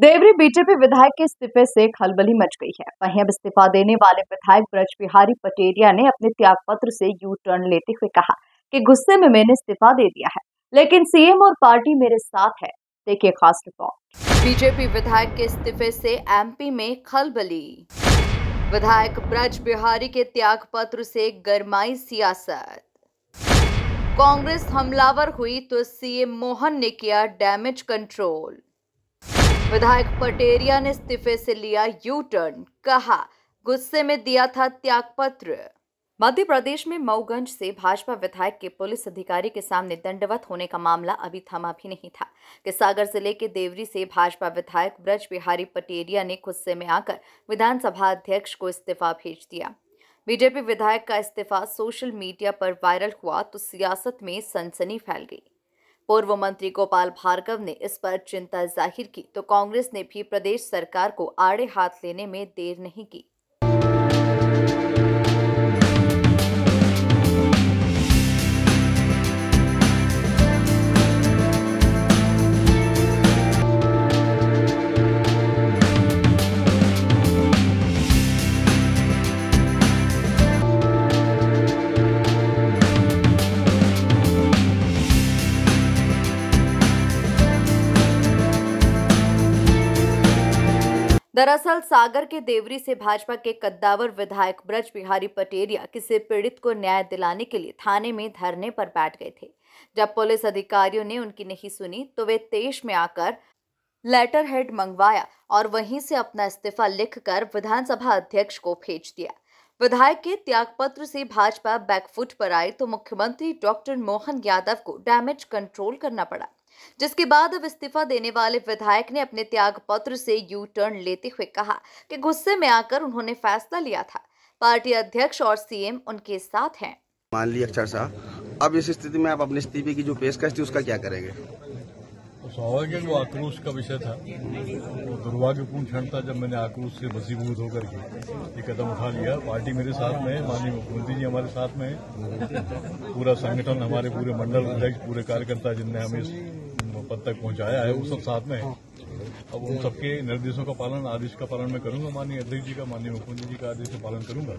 Deori BJP विधायक के इस्तीफे से खलबली मच गई है वहीं अब इस्तीफा देने वाले विधायक ब्रज बिहारी पटेरिया ने अपने त्याग पत्र से यू टर्न लेते हुए कहा कि गुस्से में मैंने इस्तीफा दे दिया है लेकिन सीएम और पार्टी मेरे साथ है देखिए खास रिपोर्ट बीजेपी विधायक के इस्तीफे से एमपी में खलबली विधायक ब्रज बिहारी के त्याग पत्र से गरमाई सियासत कांग्रेस हमलावर हुई तो सीएम मोहन ने किया डैमेज कंट्रोल विधायक पटेरिया ने इस्तीफे से लिया यू टर्न कहा गुस्से में दिया था त्यागपत्र मध्य प्रदेश में मऊगंज से भाजपा विधायक के पुलिस अधिकारी के सामने दंडवत होने का मामला अभी थमा भी नहीं था कि सागर जिले के देवरी से भाजपा विधायक ब्रज बिहारी पटेरिया ने गुस्से में आकर विधानसभा अध्यक्ष को इस्तीफा भेज दिया बीजेपी विधायक का इस्तीफा सोशल मीडिया पर वायरल हुआ तो सियासत में सनसनी फैल गई पूर्व मंत्री गोपाल भार्गव ने इस पर चिंता जाहिर की तो कांग्रेस ने भी प्रदेश सरकार को आड़े हाथ लेने में देर नहीं की दरअसल सागर के देवरी से भाजपा के कद्दावर विधायक ब्रज बिहारी पटेरिया किसी पीड़ित को न्याय दिलाने के लिए थाने में धरने पर बैठ गए थे जब पुलिस अधिकारियों ने उनकी नहीं सुनी तो वे तेज में आकर लेटर हेड मंगवाया और वहीं से अपना इस्तीफा लिखकर विधानसभा अध्यक्ष को भेज दिया विधायक के त्यागपत्र से भाजपा बैकफुट पर आई तो मुख्यमंत्री डॉक्टर मोहन यादव को डैमेज कंट्रोल करना पड़ा जिसके बाद अब इस्तीफा देने वाले विधायक ने अपने त्याग पत्र से यू टर्न लेते हुए कहा कि गुस्से में आकर उन्होंने फैसला लिया था पार्टी अध्यक्ष और सीएम उनके साथ हैं मान ली अक्षर अच्छा साहब अब इस स्थिति में आप अपने इस्तीफे की जो पेशकश थी उसका क्या करेंगे स्वाभाविक है वो आक्रोश का विषय था तो दुर्भाग्यपूर्ण क्षण था जब मैंने आक्रोश से वसीभूत होकर के ये कदम उठा लिया पार्टी मेरे साथ में है माननीय मुख्यमंत्री जी हमारे साथ में है पूरा संगठन हमारे पूरे मंडल अध्यक्ष पूरे कार्यकर्ता जिनने हमें इस पद तक पहुंचाया है वो सब साथ में है अब उन सबके निर्देशों का पालन आदेश का पालन मैं करूंगा माननीय अध्यक्ष जी का माननीय मुख्यमंत्री जी का आदेश का पालन करूंगा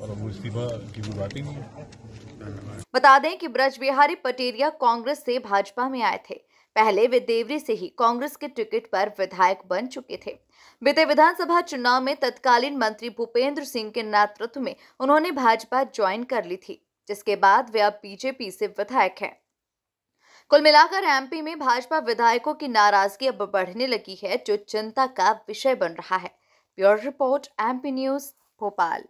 और अब वो इस्तीफा की भी बात ही नहीं है बता दें कि ब्रज बिहारी पटेरिया कांग्रेस से भाजपा में आए थे पहले वे देवरी से ही कांग्रेस के टिकट पर विधायक बन चुके थे बीते विधानसभा चुनाव में तत्कालीन मंत्री भूपेंद्र सिंह के नेतृत्व में उन्होंने भाजपा ज्वाइन कर ली थी जिसके बाद वे अब बीजेपी से विधायक हैं कुल मिलाकर एमपी में भाजपा विधायकों की नाराजगी अब बढ़ने लगी है जो चिंता का विषय बन रहा है bureau report MP news Bhopal